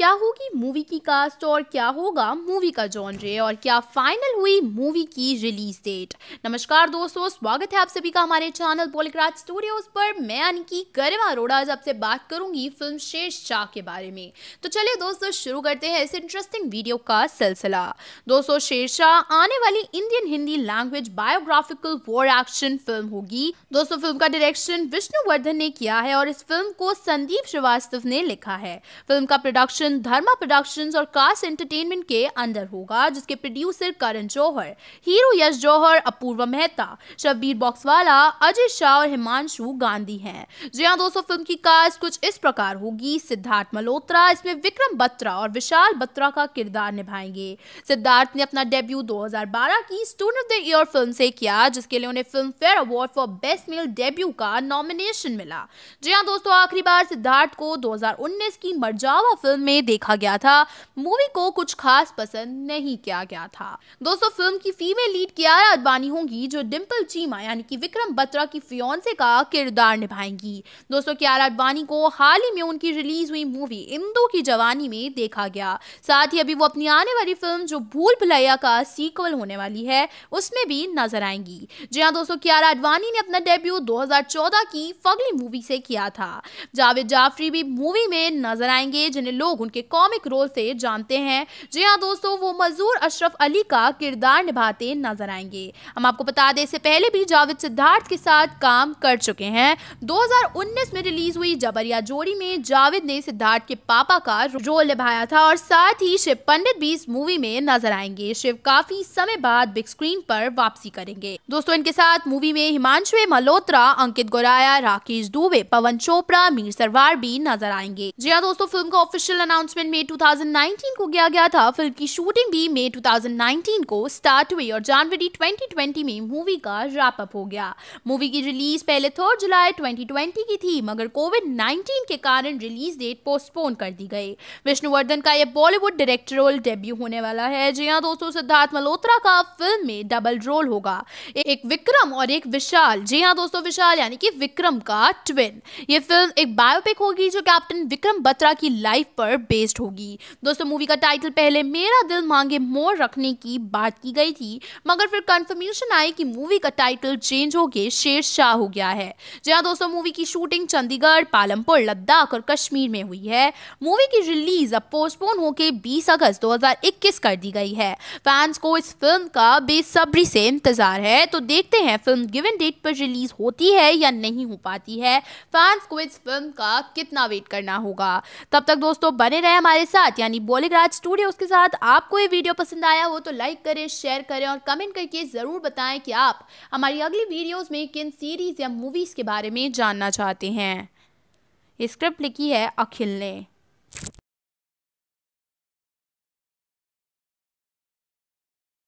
क्या होगी मूवी की कास्ट और क्या होगा मूवी का जॉनरे और क्या फाइनल हुई मूवी की रिलीज डेट नमस्कार दोस्तों स्वागत है आप सभी का हमारे चैनल पॉलिक्राट स्टूडियोज पर मैं अनकी गरिमा अरोड़ा आज आपसे बात करूंगी फिल्म शेष शाह के बारे में तो चलिए दोस्तों शुरू करते हैं इस इंटरेस्टिंग वीडियो का सिलसिला दोस्तों शेर शाह आने वाली Indian Hindi language biographical war action film होगी दोस्तों फिल्म का डायरेक्शन विष्णुवर्धन ने किया है और इस फिल्म को संदीप श्रीवास्तव ने लिखा है फिल्म का प्रोडक्शन फिल्म धर्मा प्रोडक्शंस और कास्ट एंटरटेनमेंट के अंदर होगा जिसके प्रोड्यूसर करण जौहर हीरो यश जौहर अपूर्व मेहता शब्बीर बॉक्सवाला अजय शाह और हिमांशु गांधी हैं जी हाँ दोस्तों फिल्म की कास्ट कुछ इस प्रकार होगी सिद्धार्थ मल्होत्रा इसमें विक्रम बत्रा और विशाल बत्रा का किरदार निभाएंगे सिद्धार्थ ने अपना डेब्यू दो की student of the year film से किया जिसके लिए उन्हें Filmfare award for best male debut का नॉमिनेशन मिला जी हाँ दोस्तों आखिरी बार सिद्धार्थ को 2019 की मरजावा फिल्म में में देखा गया था मूवी को कुछ खास पसंद नहीं किया गया था दोस्तों फिल्म की फीमेल लीड कियारा अडवाणी होंगी जो डिम्पल चीमा यानी कि विक्रम बत्रा की फियोन्से का किरदार निभाएंगी दोस्तों कियारा अडवाणी को हाल ही में उनकी रिलीज हुई मूवी इंदू की जवानी में देखा गया साथ ही अभी वो अपनी आने वाली फिल्म जो भूल भुलैया का सीक्वल होने वाली है उसमें भी नजर आएंगी जी हाँ दोस्तों कियारा अडवाणी ने अपना डेब्यू 2014 की फगली मूवी से किया था जावेद जाफरी भी मूवी में नजर आएंगे जिन्हें लोग उनके कॉमिक रोल से जानते हैं जी हाँ दोस्तों वो मजूर अशरफ अली का किरदार निभाते नजर आएंगे हम आपको बता दें इससे पहले भी जावेद सिद्धार्थ के साथ काम कर चुके हैं 2019 में रिलीज हुई जबरिया जोड़ी में जावेद ने सिद्धार्थ के पापा का रोल निभाया था और साथ ही शिव पंडित भी इस मूवी में नजर आएंगे शिव काफी समय बाद बिग स्क्रीन पर वापसी करेंगे दोस्तों इनके साथ मूवी में हिमांशु मल्होत्रा अंकित गोराया राकेश दुबे पवन चोपड़ा मीर सरवार भी नजर आएंगे जी हाँ दोस्तों फिल्म का ऑफिशियल अनाउंस अनाउंसमेंट मई 2019 को किया गया था फिल्म की शूटिंग भी मई 2019 को स्टार्ट हुई और जनवरी 2020 में मूवी का रैप अप हो गया मूवी की रिलीज पहले थर्ड जुलाई 2020 की थी मगर कोविड 19 के कारण रिलीज डेट पोस्टपोन कर दी गई विष्णुवर्धन का यह बॉलीवुड डायरेक्टर रोल डेब्यू होने वाला है जी हाँ दोस्तों सिद्धार्थ मल्होत्रा का फिल्म में डबल रोल होगा एक विक्रम और एक विशाल जी हाँ दोस्तों विशाल यानी कि विक्रम का ट्विन ये फिल्म एक बायोपिक होगी जो कैप्टन विक्रम बत्रा की लाइफ पर बेस्ड होगी दोस्तों मूवी का टाइटल पहले मेरा दिल मांगे मोर रखने की बात की गई थी मगर फिर कंफर्मेशन आई कि मूवी का टाइटल चेंज होके शाह हो गया है जी हाँ दोस्तों मूवी की शूटिंग चंडीगढ़ पालमपुर लद्दाख और कश्मीर में हुई है मूवी की रिलीज अब पोस्टपोन होकर बीस अगस्त दो कर दी गई है फैंस को इस फिल्म का बेसब्री से इंतजार है तो देखते हैं फिल्म गिवन डेट पर रिलीज होती है या नहीं हो पाती है फैंस को इस फिल्म का कितना वेट करना होगा तब तक दोस्तों बने बने रहे हमारे साथ यानी बोलिक राज स्टूडियो के साथ आपको ये वीडियो पसंद आया हो तो लाइक करें शेयर करें और कमेंट करके ज़रूर बताएं कि आप हमारी अगली वीडियोस में किन सीरीज़ या मूवीज़ के बारे में जानना चाहते हैं स्क्रिप्ट लिखी है अखिल ने